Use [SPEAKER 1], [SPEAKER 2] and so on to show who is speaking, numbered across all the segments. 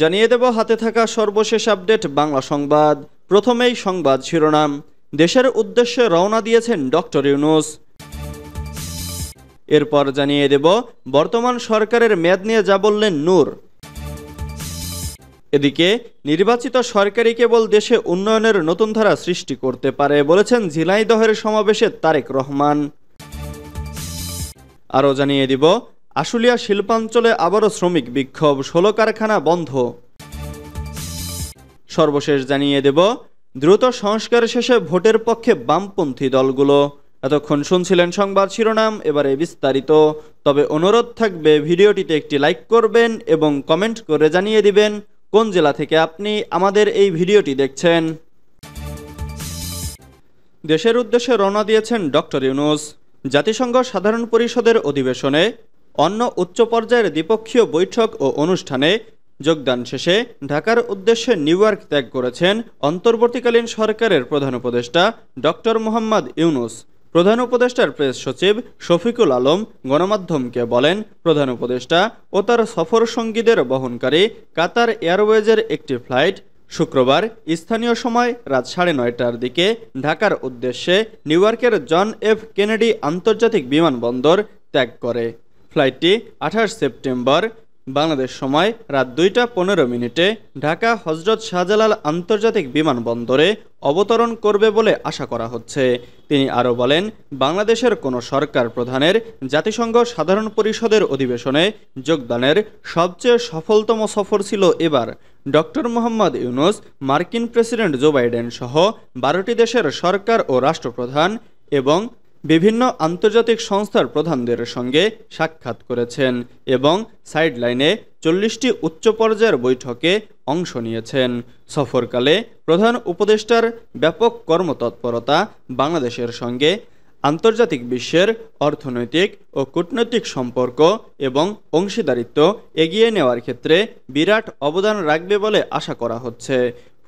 [SPEAKER 1] জানিয়ে দেব হাতে থাকা সর্বশেষ আপডেট বাংলা সংবাদ প্রথমেই সংবাদ শিরোনাম দেশের উদ্দেশ্যে রওনা দিয়েছেন ডক্টর ইউনুস এরপর জানিয়ে দেব বর্তমান সরকারের মেয়াদ নিয়ে যা বললেন নূর এদিকে নির্বাচিত সরকারই কেবল দেশে উন্নয়নের নতুন ধারা সৃষ্টি করতে পারে বলেছেন ঝিলাইদহের সমাবেশে তারেক রহমান আরও জানিয়ে দিব আশুলিয়া শিল্পাঞ্চলে আবারও শ্রমিক বিক্ষোভ ষোলো কারখানা বন্ধ সর্বশেষ জানিয়ে দেব দ্রুত সংস্কার শেষে ভোটের পক্ষে বামপন্থী দলগুলো এতক্ষণ শুনছিলেন সংবাদ শিরোনাম এবারে বিস্তারিত তবে অনুরোধ থাকবে ভিডিওটিতে একটি লাইক করবেন এবং কমেন্ট করে জানিয়ে দিবেন কোন জেলা থেকে আপনি আমাদের এই ভিডিওটি দেখছেন দেশের উদ্দেশ্যে রওনা দিয়েছেন ডক্টর ইউনুস জাতিসংঘ সাধারণ পরিষদের অধিবেশনে অন্য উচ্চ পর্যায়ের দ্বিপক্ষীয় বৈঠক ও অনুষ্ঠানে যোগদান শেষে ঢাকার উদ্দেশ্যে নিউ ইয়র্ক ত্যাগ করেছেন অন্তর্বর্তীকালীন সরকারের প্রধান উপদেষ্টা ডক্টর মোহাম্মদ ইউনুস প্রধান উপদেষ্টার প্রেস সচিব শফিকুল আলম গণমাধ্যমকে বলেন প্রধান উপদেষ্টা ও তার সফর সঙ্গীদের বহনকারী কাতার এয়ারওয়েজের একটি ফ্লাইট শুক্রবার স্থানীয় সময় রাত সাড়ে নয়টার দিকে ঢাকার উদ্দেশ্যে নিউইয়র্কের জন এফ কেনেডি আন্তর্জাতিক বিমানবন্দর ত্যাগ করে ফ্লাইটটি আঠাশ সেপ্টেম্বর বাংলাদেশ সময় রাত দুইটা পনেরো মিনিটে ঢাকা হজরত শাহজালাল আন্তর্জাতিক বিমানবন্দরে অবতরণ করবে বলে আশা করা হচ্ছে তিনি আরও বলেন বাংলাদেশের কোনো সরকার প্রধানের জাতিসংঘ সাধারণ পরিষদের অধিবেশনে যোগদানের সবচেয়ে সফলতম সফর ছিল এবার ডক্টর মোহাম্মদ ইউনুস মার্কিন প্রেসিডেন্ট জো বাইডেন সহ বারোটি দেশের সরকার ও রাষ্ট্রপ্রধান এবং বিভিন্ন আন্তর্জাতিক সংস্থার প্রধানদের সঙ্গে সাক্ষাৎ করেছেন এবং সাইডলাইনে চল্লিশটি উচ্চ পর্যায়ের বৈঠকে অংশ নিয়েছেন সফরকালে প্রধান উপদেষ্টার ব্যাপক কর্মতৎপরতা বাংলাদেশের সঙ্গে আন্তর্জাতিক বিশ্বের অর্থনৈতিক ও কূটনৈতিক সম্পর্ক এবং অংশীদারিত্ব এগিয়ে নেওয়ার ক্ষেত্রে বিরাট অবদান রাখবে বলে আশা করা হচ্ছে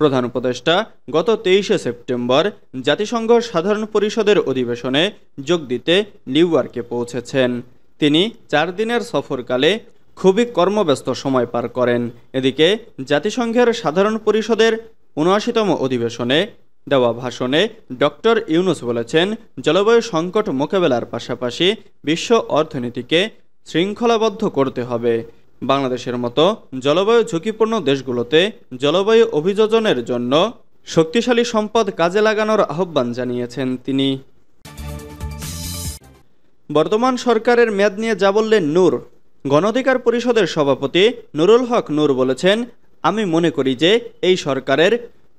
[SPEAKER 1] প্রধান উপদেষ্টা গত তেইশে সেপ্টেম্বর জাতিসংঘ সাধারণ পরিষদের অধিবেশনে যোগ দিতে নিউইয়র্কে পৌঁছেছেন তিনি চার দিনের সফরকালে খুবই কর্মব্যস্ত সময় পার করেন এদিকে জাতিসংঘের সাধারণ পরিষদের উনআশিতম অধিবেশনে দেওয়া ভাষণে ডক্টর ইউনুস বলেছেন জলবায়ু সংকট মোকাবেলার পাশাপাশি বিশ্ব অর্থনীতিকে শৃঙ্খলাবদ্ধ করতে হবে বাংলাদেশের মতো জলবায়ু ঝুঁকিপূর্ণ দেশগুলোতে জলবায়ু অভিযোজনের জন্য শক্তিশালী সম্পদ কাজে লাগানোর আহ্বান জানিয়েছেন তিনি বর্তমান সরকারের মেয়াদ নিয়ে যা বললেন নূর গণধিকার পরিষদের সভাপতি নুরুল হক নূর বলেছেন আমি মনে করি যে এই সরকারের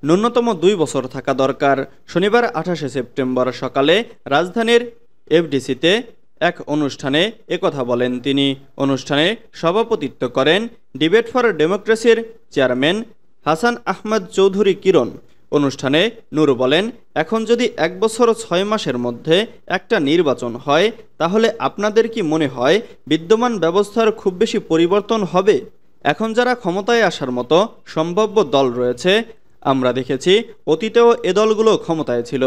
[SPEAKER 1] ন্যূনতম দুই বছর থাকা দরকার শনিবার আঠাশে সেপ্টেম্বর সকালে রাজধানীর এফডিসিতে এক অনুষ্ঠানে একথা বলেন তিনি অনুষ্ঠানে সভাপতিত্ব করেন ডিবেট ফর ডেমোক্রেসির চেয়ারম্যান হাসান আহমদ চৌধুরী কিরণ অনুষ্ঠানে নূর বলেন এখন যদি এক বছর ছয় মাসের মধ্যে একটা নির্বাচন হয় তাহলে আপনাদের কি মনে হয় বিদ্যমান ব্যবস্থার খুব বেশি পরিবর্তন হবে এখন যারা ক্ষমতায় আসার মতো সম্ভাব্য দল রয়েছে আমরা দেখেছি অতীতেও এ দলগুলো ক্ষমতায় ছিল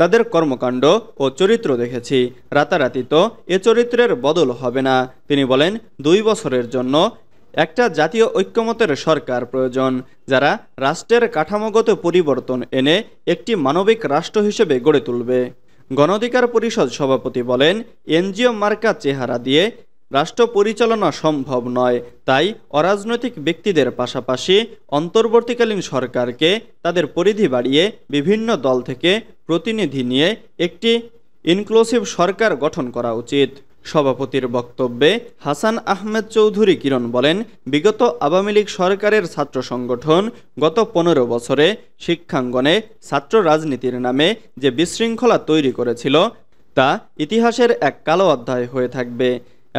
[SPEAKER 1] তাদের কর্মকাণ্ড ও চরিত্র দেখেছি রাতারাতি তো এ চরিত্রের বদল হবে না তিনি বলেন দুই বছরের জন্য একটা জাতীয় ঐক্যমতের সরকার প্রয়োজন যারা রাষ্ট্রের কাঠামোগত পরিবর্তন এনে একটি মানবিক রাষ্ট্র হিসেবে গড়ে তুলবে গণধিকার পরিষদ সভাপতি বলেন এনজিও মার্কা চেহারা দিয়ে রাষ্ট্র পরিচালনা সম্ভব নয় তাই অরাজনৈতিক ব্যক্তিদের পাশাপাশি অন্তর্বর্তীকালীন সরকারকে তাদের পরিধি বাড়িয়ে বিভিন্ন দল থেকে প্রতিনিধি নিয়ে একটি ইনক্লুসিভ সরকার গঠন করা উচিত সভাপতির বক্তব্যে হাসান আহমেদ চৌধুরী কিরণ বলেন বিগত আওয়ামী লীগ সরকারের ছাত্র সংগঠন গত পনেরো বছরে শিক্ষাঙ্গনে ছাত্র রাজনীতির নামে যে বিশৃঙ্খলা তৈরি করেছিল তা ইতিহাসের এক কালো অধ্যায় হয়ে থাকবে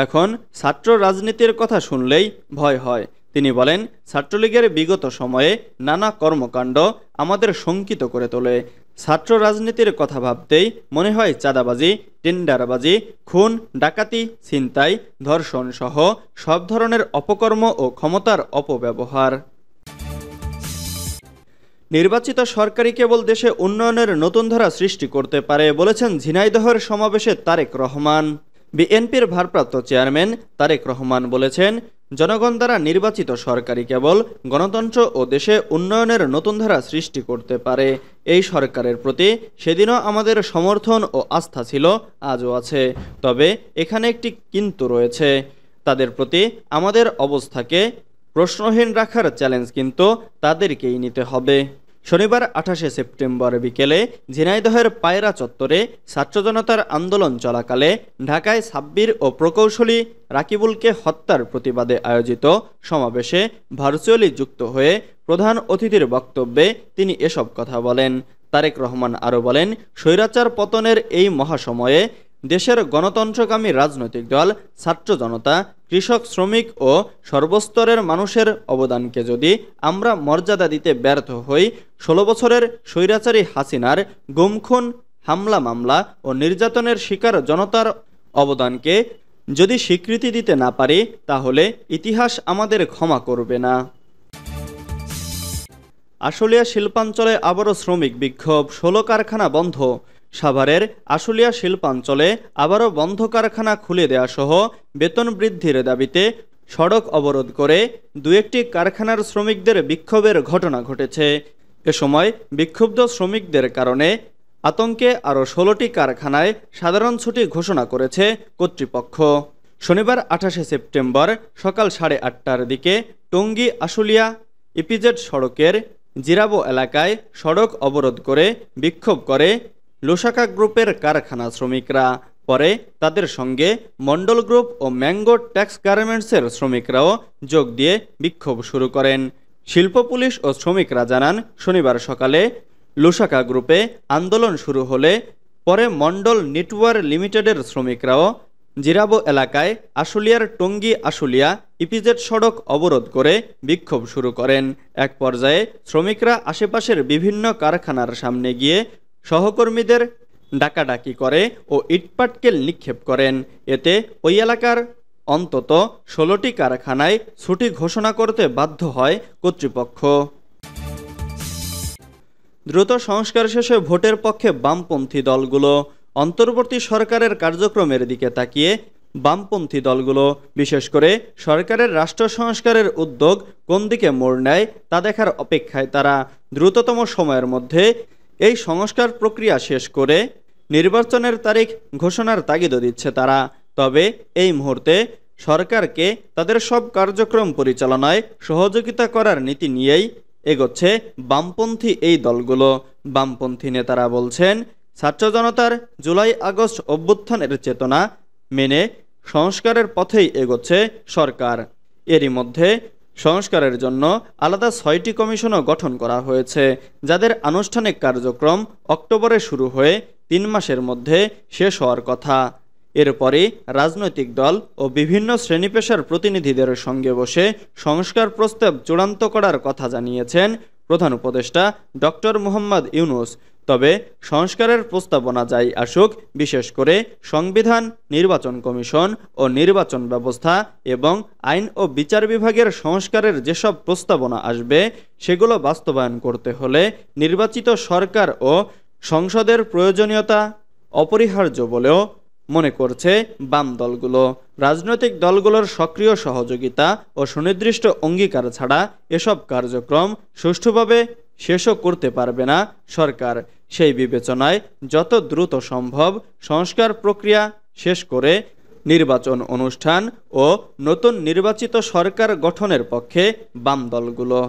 [SPEAKER 1] এখন ছাত্র রাজনীতির কথা শুনলেই ভয় হয় তিনি বলেন ছাত্রলীগের বিগত সময়ে নানা কর্মকাণ্ড আমাদের শঙ্কিত করে তোলে ছাত্র রাজনীতির কথা ভাবতেই মনে হয় চাঁদাবাজি টেন্ডারবাজি খুন ডাকাতি ছিনতাই ধর্ষণ সহ সব ধরনের অপকর্ম ও ক্ষমতার অপব্যবহার নির্বাচিত সরকারই কেবল দেশে উন্নয়নের নতুন ধারা সৃষ্টি করতে পারে বলেছেন ঝিনাইদহের সমাবেশে তারেক রহমান বিএনপির ভারপ্রাপ্ত চেয়ারম্যান তারেক রহমান বলেছেন জনগণ দ্বারা নির্বাচিত সরকারই কেবল গণতন্ত্র ও দেশে উন্নয়নের নতুন ধারা সৃষ্টি করতে পারে এই সরকারের প্রতি সেদিনও আমাদের সমর্থন ও আস্থা ছিল আজও আছে তবে এখানে একটি কিন্তু রয়েছে তাদের প্রতি আমাদের অবস্থাকে প্রশ্নহীন রাখার চ্যালেঞ্জ কিন্তু তাদেরকেই নিতে হবে শনিবার আঠাশে সেপ্টেম্বর বিকেলে ঝিনাইদহের পায়রা চত্বরে ছাত্র জনতার আন্দোলন চলাকালে ঢাকায় সাব্বির ও প্রকৌশলী রাকিবুলকে হত্যার প্রতিবাদে আয়োজিত সমাবেশে ভার্চুয়ালি যুক্ত হয়ে প্রধান অতিথির বক্তব্যে তিনি এসব কথা বলেন তারেক রহমান আরও বলেন স্বৈরাচার পতনের এই মহাসময়ে দেশের গণতন্ত্রকামী রাজনৈতিক দল ছাত্র জনতা কৃষক শ্রমিক ও সর্বস্তরের মানুষের অবদানকে যদি আমরা মর্যাদা দিতে ব্যর্থ হই ষোলো বছরের স্বৈরাচারী হাসিনার গুমখুন হামলা মামলা ও নির্যাতনের শিকার জনতার অবদানকে যদি স্বীকৃতি দিতে না পারি তাহলে ইতিহাস আমাদের ক্ষমা করবে না আশুলিয়া শিল্পাঞ্চলে আবারও শ্রমিক বিক্ষোভ ষোলো কারখানা বন্ধ সাভারের আশুলিয়া শিল্পাঞ্চলে আবারও বন্ধ কারখানা খুলে দেওয়াসহ বেতন বৃদ্ধির দাবিতে সড়ক অবরোধ করে দু একটি কারখানার শ্রমিকদের বিক্ষোভের ঘটনা ঘটেছে এ সময় বিক্ষুব্ধ শ্রমিকদের কারণে আতঙ্কে আরও ষোলোটি কারখানায় সাধারণ ছুটি ঘোষণা করেছে কর্তৃপক্ষ শনিবার আঠাশে সেপ্টেম্বর সকাল সাড়ে আটটার দিকে টঙ্গী আশুলিয়া ইপিজেড সড়কের জিরাবো এলাকায় সড়ক অবরোধ করে বিক্ষোভ করে লোসাকা গ্রুপের কারখানা শ্রমিকরা পরে তাদের সঙ্গে মন্ডল গ্রুপ ও ম্যাঙ্গো ট্যাক্স গার্মেন্টসের শ্রমিকরাও যোগ দিয়ে বিক্ষোভ শুরু করেন শিল্প পুলিশ ও শ্রমিকরা জানান শনিবার সকালে লোসাকা গ্রুপে আন্দোলন শুরু হলে পরে মন্ডল নেটওয়ার্ক লিমিটেডের শ্রমিকরাও জিরাবো এলাকায় আশুলিয়ার টঙ্গি আশুলিয়া ইপিজেড সড়ক অবরোধ করে বিক্ষোভ শুরু করেন এক পর্যায়ে শ্রমিকরা আশেপাশের বিভিন্ন কারখানার সামনে গিয়ে সহকর্মীদের ডাকাডাকি করে ও ইটপাটকেল নিক্ষেপ করেন এতে ওই এলাকার অন্তত ষোলোটি কারখানায় ছুটি ঘোষণা করতে বাধ্য হয় কর্তৃপক্ষ দ্রুত সংস্কার শেষে ভোটের পক্ষে বামপন্থী দলগুলো অন্তর্বর্তী সরকারের কার্যক্রমের দিকে তাকিয়ে বামপন্থী দলগুলো বিশেষ করে সরকারের রাষ্ট্র সংস্কারের উদ্যোগ কোন দিকে মোড় নেয় তা দেখার অপেক্ষায় তারা দ্রুততম সময়ের মধ্যে এই সংস্কার প্রক্রিয়া শেষ করে নির্বাচনের তারিখ ঘোষণার তাগিদও দিচ্ছে তারা তবে এই মুহূর্তে সরকারকে তাদের সব কার্যক্রম পরিচালনায় সহযোগিতা করার নীতি নিয়েই এগোচ্ছে বামপন্থী এই দলগুলো বামপন্থী নেতারা বলছেন ছাত্র জনতার জুলাই আগস্ট অভ্যুত্থানের চেতনা মেনে সংস্কারের পথেই এগোচ্ছে সরকার এরই মধ্যে সংস্কারের জন্য আলাদা ছয়টি কমিশনও গঠন করা হয়েছে যাদের আনুষ্ঠানিক কার্যক্রম অক্টোবরে শুরু হয়ে তিন মাসের মধ্যে শেষ হওয়ার কথা এরপরে রাজনৈতিক দল ও বিভিন্ন শ্রেণীপেশার প্রতিনিধিদের সঙ্গে বসে সংস্কার প্রস্তাব চূড়ান্ত করার কথা জানিয়েছেন প্রধান উপদেষ্টা ডক্টর মোহাম্মদ ইউনুস তবে সংস্কারের প্রস্তাবনা যাই আসুক বিশেষ করে সংবিধান নির্বাচন কমিশন ও নির্বাচন ব্যবস্থা এবং আইন ও বিচার বিভাগের সংস্কারের যেসব প্রস্তাবনা আসবে সেগুলো বাস্তবায়ন করতে হলে নির্বাচিত সরকার ও সংসদের প্রয়োজনীয়তা অপরিহার্য বলেও মনে করছে বাম দলগুলো রাজনৈতিক দলগুলোর সক্রিয় সহযোগিতা ও সুনির্দিষ্ট অঙ্গীকার ছাড়া এসব কার্যক্রম সুষ্ঠুভাবে শেষও করতে পারবে না সরকার সেই বিবেচনায় যত দ্রুত সম্ভব সংস্কার প্রক্রিয়া শেষ করে নির্বাচন অনুষ্ঠান ও নতুন নির্বাচিত সরকার গঠনের পক্ষে বাম দলগুলো